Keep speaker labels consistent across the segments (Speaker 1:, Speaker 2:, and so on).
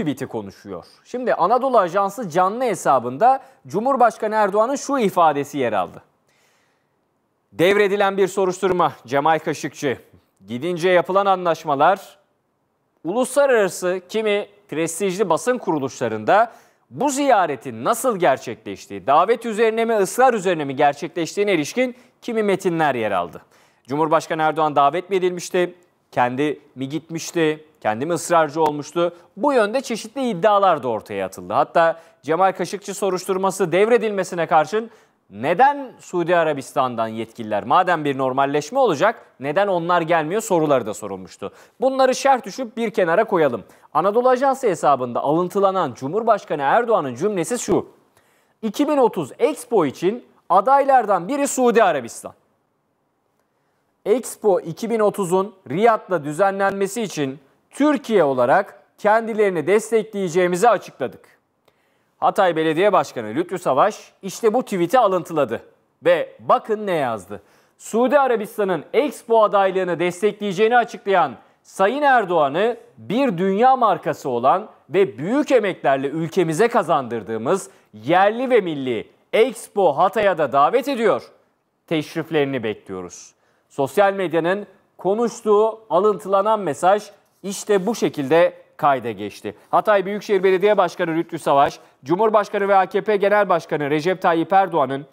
Speaker 1: tweet'i konuşuyor. Şimdi Anadolu Ajansı canlı hesabında Cumhurbaşkanı Erdoğan'ın şu ifadesi yer aldı. Devredilen bir soruşturma Cemal Kaşıkçı. Gidince yapılan anlaşmalar uluslararası kimi prestijli basın kuruluşlarında bu ziyaretin nasıl gerçekleştiği, davet üzerine mi ısrar üzerine mi gerçekleştiğine ilişkin kimi metinler yer aldı. Cumhurbaşkanı Erdoğan davet mi edilmişti? kendi mi gitmişti, kendi mi ısrarcı olmuştu? Bu yönde çeşitli iddialar da ortaya atıldı. Hatta Cemal Kaşıkçı soruşturması devredilmesine karşın neden Suudi Arabistan'dan yetkililer madem bir normalleşme olacak neden onlar gelmiyor soruları da sorulmuştu. Bunları şerh düşüp bir kenara koyalım. Anadolu Ajansı hesabında alıntılanan Cumhurbaşkanı Erdoğan'ın cümlesi şu. 2030 Expo için adaylardan biri Suudi Arabistan. Expo 2030'un Riyad'da düzenlenmesi için Türkiye olarak kendilerini destekleyeceğimizi açıkladık. Hatay Belediye Başkanı Lütfü Savaş işte bu tweet'i alıntıladı ve bakın ne yazdı. Suudi Arabistan'ın Expo adaylığını destekleyeceğini açıklayan Sayın Erdoğan'ı bir dünya markası olan ve büyük emeklerle ülkemize kazandırdığımız yerli ve milli Expo Hatay'a da davet ediyor. Teşriflerini bekliyoruz. Sosyal medyanın konuştuğu alıntılanan mesaj işte bu şekilde kayda geçti. Hatay Büyükşehir Belediye Başkanı Rütü Savaş, Cumhurbaşkanı ve AKP Genel Başkanı Recep Tayyip Erdoğan'ın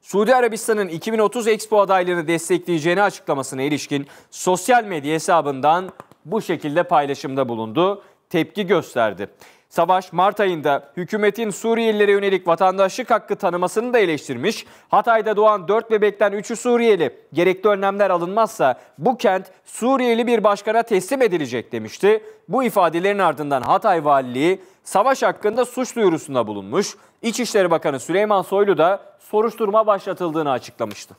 Speaker 1: Suudi Arabistan'ın 2030 Expo adaylığını destekleyeceğini açıklamasına ilişkin sosyal medya hesabından bu şekilde paylaşımda bulundu, tepki gösterdi. Savaş Mart ayında hükümetin Suriyelilere yönelik vatandaşlık hakkı tanımasını da eleştirmiş. Hatay'da doğan 4 bebekten 3'ü Suriyeli. Gerekli önlemler alınmazsa bu kent Suriyeli bir başkana teslim edilecek demişti. Bu ifadelerin ardından Hatay Valiliği savaş hakkında suç duyurusunda bulunmuş. İçişleri Bakanı Süleyman Soylu da soruşturma başlatıldığını açıklamıştı.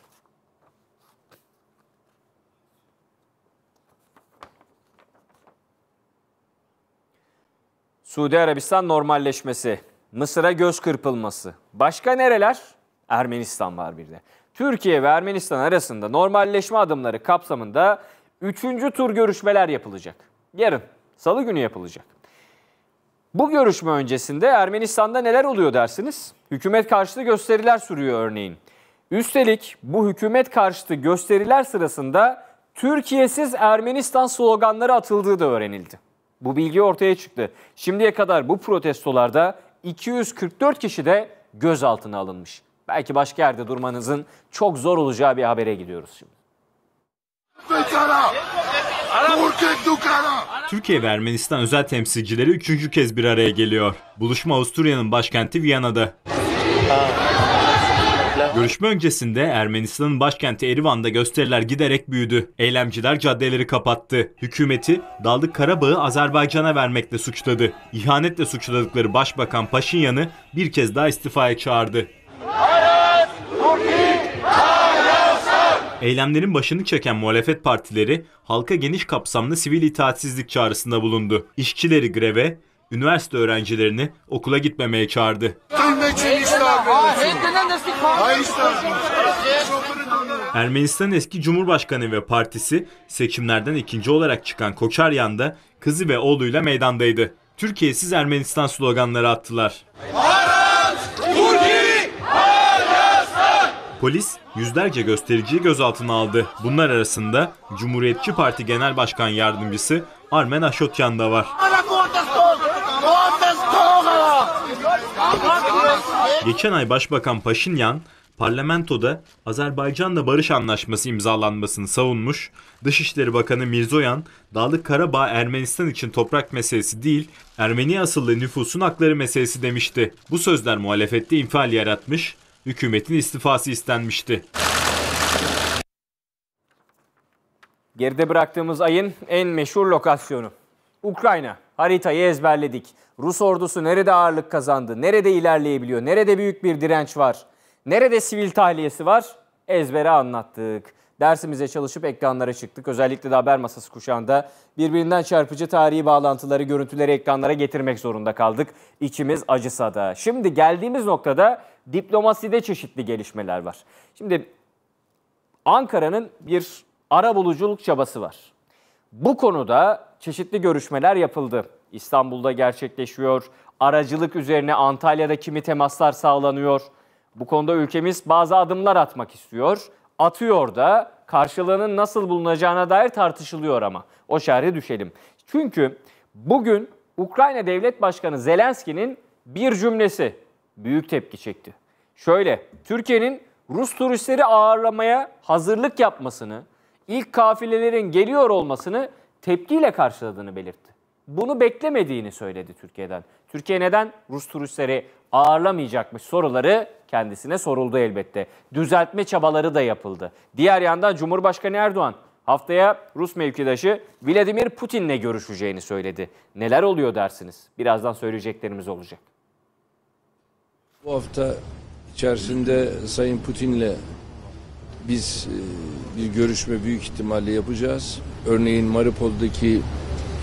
Speaker 1: Suudi Arabistan normalleşmesi, Mısır'a göz kırpılması. Başka nereler? Ermenistan var bir de. Türkiye ve Ermenistan arasında normalleşme adımları kapsamında 3. tur görüşmeler yapılacak. Yarın, salı günü yapılacak. Bu görüşme öncesinde Ermenistan'da neler oluyor dersiniz? Hükümet karşıtı gösteriler sürüyor örneğin. Üstelik bu hükümet karşıtı gösteriler sırasında Türkiye'siz Ermenistan sloganları atıldığı da öğrenildi. Bu bilgi ortaya çıktı. Şimdiye kadar bu protestolarda 244 kişi de gözaltına alınmış. Belki başka yerde durmanızın çok zor olacağı bir habere gidiyoruz şimdi.
Speaker 2: Türkiye ve Ermenistan özel temsilcileri üçüncü kez bir araya geliyor. Buluşma Avusturya'nın başkenti Viyana'da. Görüşme öncesinde Ermenistan'ın başkenti Erivan'da gösteriler giderek büyüdü. Eylemciler caddeleri kapattı. Hükümeti Dallık Karabağ'ı Azerbaycan'a vermekle suçladı. İhanetle suçladıkları Başbakan Paşinyan'ı bir kez daha istifaya çağırdı. Eylemlerin başını çeken muhalefet partileri halka geniş kapsamlı sivil itaatsizlik çağrısında bulundu. İşçileri greve, üniversite öğrencilerini okula gitmemeye çağırdı. Ermenistan eski Cumhurbaşkanı ve partisi seçimlerden ikinci olarak çıkan Koçaryan da kızı ve oğluyla meydandaydı. Türkiye'siz Ermenistan sloganları attılar. Polis yüzlerce göstericiyi gözaltına aldı. Bunlar arasında Cumhuriyetçi Parti Genel Başkan Yardımcısı Armen Aşotyan da var. Geçen ay Başbakan Paşinyan parlamentoda Azerbaycan'da barış anlaşması imzalanmasını savunmuş, Dışişleri Bakanı Mirzoyan, Dağlık Karabağ Ermenistan için toprak meselesi değil, Ermeni asıllı nüfusun hakları meselesi demişti. Bu sözler muhalefette infial yaratmış, hükümetin istifası istenmişti.
Speaker 1: Geride bıraktığımız ayın en meşhur lokasyonu Ukrayna. Haritayı ezberledik. Rus ordusu nerede ağırlık kazandı? Nerede ilerleyebiliyor? Nerede büyük bir direnç var? Nerede sivil tahliyesi var? Ezbere anlattık. Dersimize çalışıp ekranlara çıktık. Özellikle de haber masası kuşağında birbirinden çarpıcı tarihi bağlantıları, görüntüleri ekranlara getirmek zorunda kaldık. İçimiz acısa da. Şimdi geldiğimiz noktada diplomaside çeşitli gelişmeler var. Şimdi Ankara'nın bir ara buluculuk çabası var. Bu konuda çeşitli görüşmeler yapıldı. İstanbul'da gerçekleşiyor. Aracılık üzerine Antalya'da kimi temaslar sağlanıyor. Bu konuda ülkemiz bazı adımlar atmak istiyor. Atıyor da karşılığının nasıl bulunacağına dair tartışılıyor ama. O şerhe düşelim. Çünkü bugün Ukrayna Devlet Başkanı Zelenski'nin bir cümlesi büyük tepki çekti. Şöyle, Türkiye'nin Rus turistleri ağırlamaya hazırlık yapmasını, ilk kafilelerin geliyor olmasını tepkiyle karşıladığını belirtti. Bunu beklemediğini söyledi Türkiye'den. Türkiye neden Rus turistleri ağırlamayacakmış soruları kendisine soruldu elbette. Düzeltme çabaları da yapıldı. Diğer yandan Cumhurbaşkanı Erdoğan haftaya Rus mevkidaşı Vladimir Putin'le görüşeceğini söyledi. Neler oluyor dersiniz? Birazdan söyleyeceklerimiz olacak. Bu hafta içerisinde Sayın Putin'le biz e, bir görüşme büyük ihtimalle yapacağız. Örneğin Maripol'daki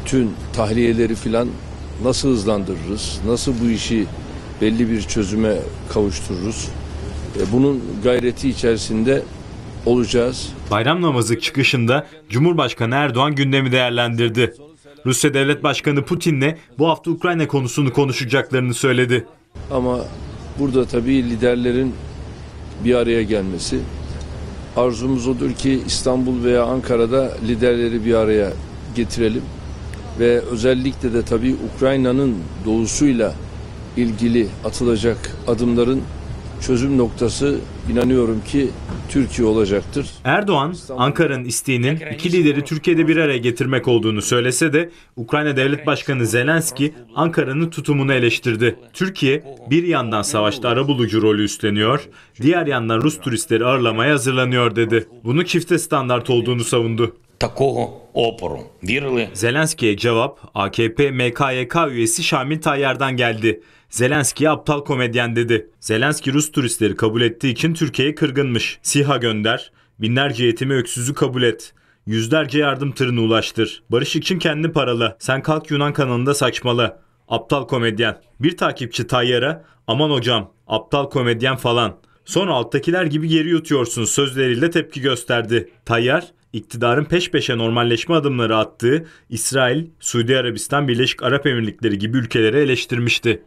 Speaker 1: tüm tahliyeleri filan nasıl hızlandırırız? Nasıl bu işi belli bir çözüme kavuştururuz? E, bunun gayreti içerisinde olacağız.
Speaker 2: Bayram namazı çıkışında Cumhurbaşkanı Erdoğan gündemi değerlendirdi. Rusya Devlet Başkanı Putin'le bu hafta Ukrayna konusunu konuşacaklarını söyledi.
Speaker 1: Ama burada tabii liderlerin bir araya gelmesi, Arzumuz odur ki İstanbul veya Ankara'da liderleri bir araya getirelim ve özellikle de tabii Ukrayna'nın doğusuyla ilgili atılacak adımların çözüm noktası inanıyorum ki Türkiye olacaktır.
Speaker 2: Erdoğan, Ankara'nın isteğinin iki lideri Türkiye'de bir araya getirmek olduğunu söylese de Ukrayna Devlet Başkanı Zelenski Ankara'nın tutumunu eleştirdi. Türkiye bir yandan savaşta arabulucu rolü üstleniyor, diğer yandan Rus turistleri ağırlamaya hazırlanıyor dedi. Bunu çifte standart olduğunu savundu такого опору. Вірили. Zelenski'ye cevap AKP MKYK üyesi Şamil Tayyar'dan geldi. Zelenski'ye aptal komedyen dedi. Zelenski Rus turistleri kabul ettiği için Türkiye'ye kırgınmış. SİHA gönder, binlerce yetimi öksüzü kabul et. Yüzlerce yardım tırını ulaştır. Barış için kendi paralı. Sen kalk Yunan kanalında saçmalı. Aptal komedyen. Bir takipçi Tayyar'a aman hocam aptal komedyen falan. Son alttakiler gibi geri yutuyorsun sözleriyle tepki gösterdi. Tayyar iktidarın peş peşe normalleşme adımları attığı İsrail, Suudi Arabistan, Birleşik Arap Emirlikleri gibi ülkeleri eleştirmişti.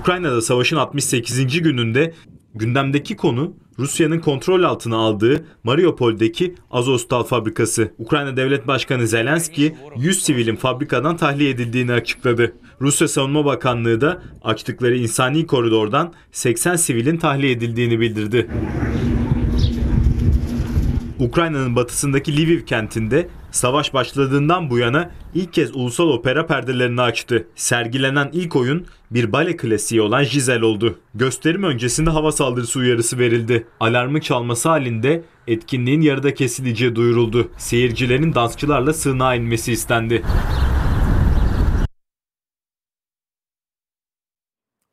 Speaker 2: Ukrayna'da savaşın 68. gününde gündemdeki konu Rusya'nın kontrol altına aldığı Mariupol'deki Azostal fabrikası. Ukrayna Devlet Başkanı Zelenski 100 sivilin fabrikadan tahliye edildiğini açıkladı. Rusya Savunma Bakanlığı da açtıkları insani koridordan 80 sivilin tahliye edildiğini bildirdi. Ukrayna'nın batısındaki Lviv kentinde savaş başladığından bu yana ilk kez ulusal opera perdelerini açtı. Sergilenen ilk oyun bir bale klasiği olan Giselle oldu. Gösterim öncesinde hava saldırısı uyarısı verildi. Alarmı çalması halinde etkinliğin yarıda kesileceği duyuruldu. Seyircilerin dansçılarla sığınağa inmesi istendi.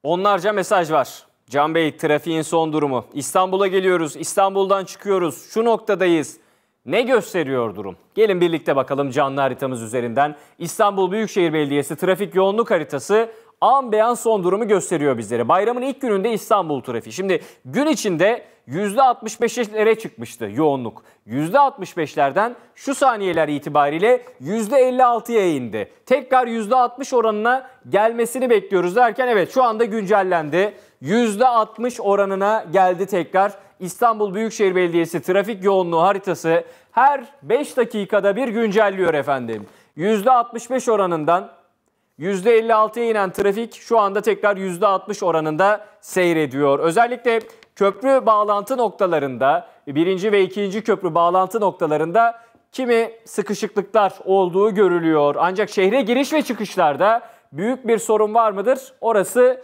Speaker 1: Onlarca mesaj var. Can Bey trafiğin son durumu. İstanbul'a geliyoruz, İstanbul'dan çıkıyoruz. Şu noktadayız. Ne gösteriyor durum? Gelin birlikte bakalım canlı haritamız üzerinden. İstanbul Büyükşehir Belediyesi trafik yoğunluk haritası an beyan son durumu gösteriyor bizlere. Bayramın ilk gününde İstanbul trafiği. Şimdi gün içinde %65'lere çıkmıştı yoğunluk. %65'lerden şu saniyeler itibariyle %56'ya indi. Tekrar %60 oranına gelmesini bekliyoruz derken evet şu anda güncellendi. %60 oranına geldi tekrar. İstanbul Büyükşehir Belediyesi trafik yoğunluğu haritası her 5 dakikada bir güncelliyor efendim. %65 oranından %56'ya inen trafik şu anda tekrar %60 oranında seyrediyor. Özellikle köprü bağlantı noktalarında, birinci ve ikinci köprü bağlantı noktalarında kimi sıkışıklıklar olduğu görülüyor. Ancak şehre giriş ve çıkışlarda büyük bir sorun var mıdır? Orası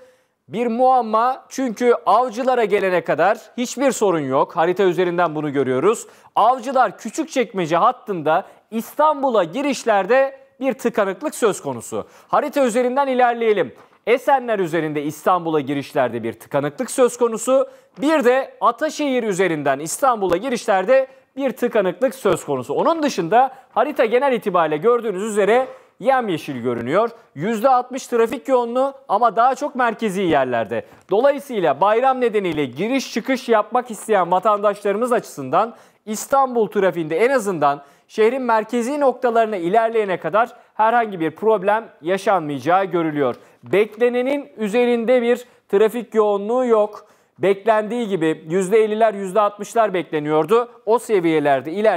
Speaker 1: bir muamma çünkü avcılara gelene kadar hiçbir sorun yok. Harita üzerinden bunu görüyoruz. Avcılar küçük çekmece hattında İstanbul'a girişlerde bir tıkanıklık söz konusu. Harita üzerinden ilerleyelim. Esenler üzerinde İstanbul'a girişlerde bir tıkanıklık söz konusu. Bir de Ataşehir üzerinden İstanbul'a girişlerde bir tıkanıklık söz konusu. Onun dışında harita genel itibariyle gördüğünüz üzere yemyeşil görünüyor. %60 trafik yoğunluğu ama daha çok merkezi yerlerde. Dolayısıyla bayram nedeniyle giriş çıkış yapmak isteyen vatandaşlarımız açısından İstanbul trafiğinde en azından şehrin merkezi noktalarına ilerleyene kadar herhangi bir problem yaşanmayacağı görülüyor. Beklenenin üzerinde bir trafik yoğunluğu yok. Beklendiği gibi %50'ler %60'lar bekleniyordu. O seviyelerde ilerleyen